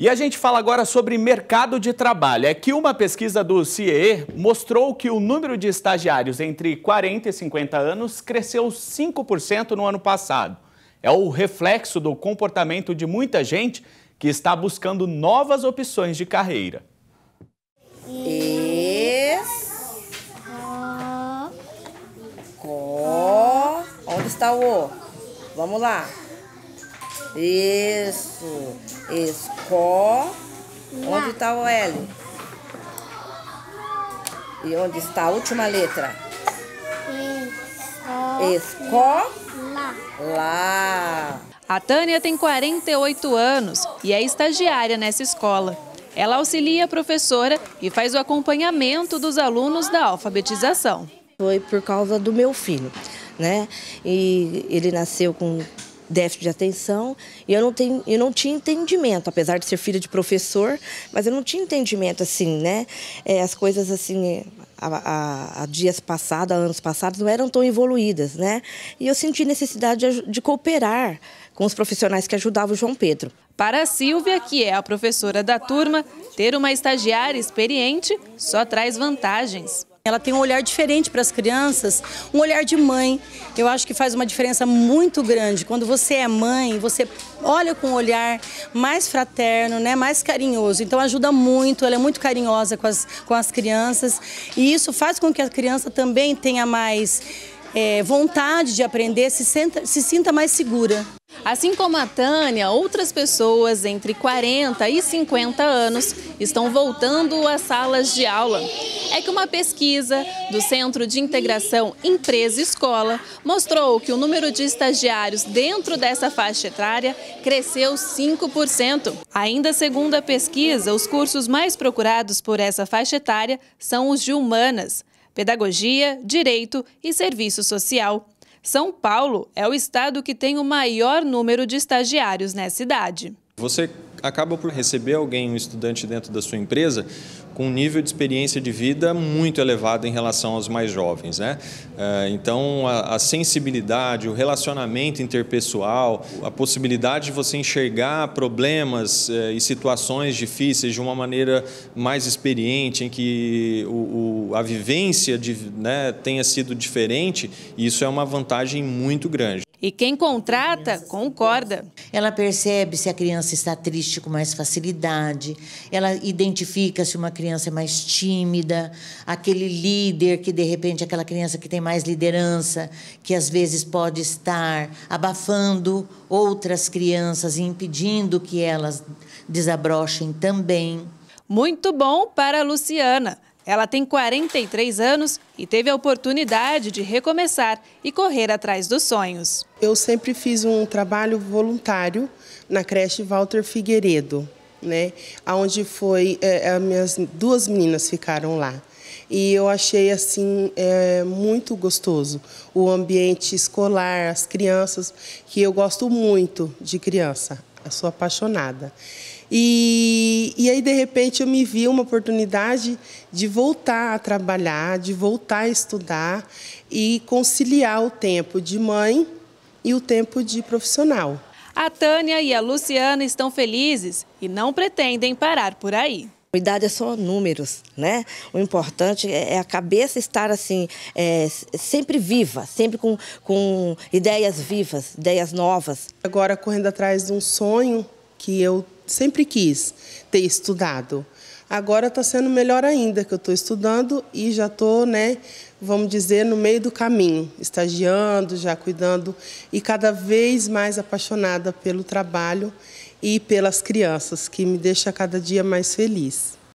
E a gente fala agora sobre mercado de trabalho. É que uma pesquisa do CIE mostrou que o número de estagiários entre 40 e 50 anos cresceu 5% no ano passado. É o reflexo do comportamento de muita gente que está buscando novas opções de carreira. Onde está o O? Vamos lá. Isso. Esco. Onde está o L? E onde está a última letra? Esco. Lá. Lá. A Tânia tem 48 anos e é estagiária nessa escola. Ela auxilia a professora e faz o acompanhamento dos alunos da alfabetização. Foi por causa do meu filho, né? E ele nasceu com déficit de atenção e eu não, tenho, eu não tinha entendimento, apesar de ser filha de professor, mas eu não tinha entendimento assim, né? É, as coisas assim, a, dias passados, anos passados, não eram tão evoluídas, né? E eu senti necessidade de, de cooperar com os profissionais que ajudavam o João Pedro. Para a Silvia, que é a professora da turma, ter uma estagiária experiente só traz vantagens. Ela tem um olhar diferente para as crianças, um olhar de mãe. Eu acho que faz uma diferença muito grande. Quando você é mãe, você olha com um olhar mais fraterno, né, mais carinhoso. Então ajuda muito, ela é muito carinhosa com as, com as crianças. E isso faz com que a criança também tenha mais é, vontade de aprender, se, senta, se sinta mais segura. Assim como a Tânia, outras pessoas entre 40 e 50 anos estão voltando às salas de aula. É que uma pesquisa do Centro de Integração Empresa Escola mostrou que o número de estagiários dentro dessa faixa etária cresceu 5%. Ainda segundo a pesquisa, os cursos mais procurados por essa faixa etária são os de humanas, pedagogia, direito e serviço social. São Paulo é o estado que tem o maior número de estagiários nessa idade. Você acaba por receber alguém, um estudante dentro da sua empresa, com um nível de experiência de vida muito elevado em relação aos mais jovens. Né? Eh, então, a sensibilidade, o relacionamento interpessoal, a possibilidade de você enxergar problemas eh, e situações difíceis de uma maneira mais experiente, em que a vivência de, né, tenha sido diferente, isso é uma vantagem muito grande. E quem contrata concorda. Ela percebe se a criança está triste com mais facilidade, ela identifica se uma criança é mais tímida, aquele líder que de repente é aquela criança que tem mais liderança, que às vezes pode estar abafando outras crianças e impedindo que elas desabrochem também. Muito bom para a Luciana ela tem 43 anos e teve a oportunidade de recomeçar e correr atrás dos sonhos. Eu sempre fiz um trabalho voluntário na creche Walter Figueiredo, né? Onde foi é, as é, minhas duas meninas ficaram lá. E eu achei assim é, muito gostoso o ambiente escolar, as crianças, que eu gosto muito de criança eu sou apaixonada. E, e aí, de repente, eu me vi uma oportunidade de voltar a trabalhar, de voltar a estudar e conciliar o tempo de mãe e o tempo de profissional. A Tânia e a Luciana estão felizes e não pretendem parar por aí. Idade é só números, né? O importante é, é a cabeça estar assim, é, sempre viva, sempre com, com ideias vivas, ideias novas. Agora correndo atrás de um sonho que eu sempre quis ter estudado. Agora está sendo melhor ainda, que eu estou estudando e já estou, né, vamos dizer, no meio do caminho, estagiando, já cuidando e cada vez mais apaixonada pelo trabalho e pelas crianças, que me deixa cada dia mais feliz.